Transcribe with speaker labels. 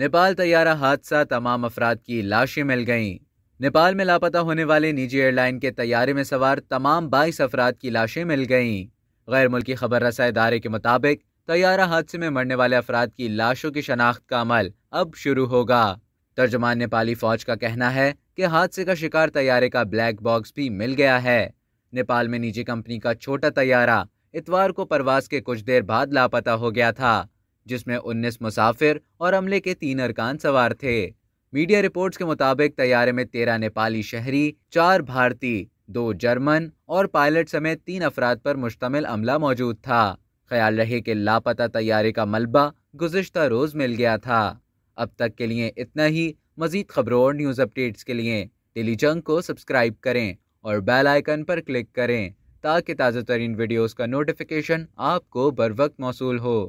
Speaker 1: नेपाल तैयारा हादसा तमाम अफराद की लाशें मिल गईं नेपाल में लापता होने वाले निजी एयरलाइन के तैयारे में सवार तमाम बाईस अफराद की लाशें मिल गईं गैर मुल्की खबर रसा इदारे के मुताबिक तैयारा हादसे में मरने वाले अफराद की लाशों की शनाख्त का अमल अब शुरू होगा तर्जमान नेपाली फौज का कहना है कि हादसे का शिकार तैयारे का ब्लैक बॉक्स भी मिल गया है नेपाल में निजी कंपनी का छोटा तैयारा इतवार को परवास के कुछ देर बाद लापता हो गया था जिसमें 19 मुसाफिर और अमले के तीन अरकान सवार थे मीडिया रिपोर्ट्स के मुताबिक तैयारे में तेरह नेपाली शहरी चार भारतीय दो जर्मन और पायलट समेत तीन अफराद पर मुश्तमिल अमला मौजूद था ख्याल रहे कि लापता तैयारे का मलबा गुजशत रोज़ मिल गया था अब तक के लिए इतना ही मजीद खबरों और न्यूज़ अपडेट्स के लिए डेली जंग को सब्सक्राइब करें और बेल आइकन पर क्लिक करें ताकि ताज़ा तरीन वीडियोज़ का नोटिफिकेशन आपको बर वक्त मौसू हो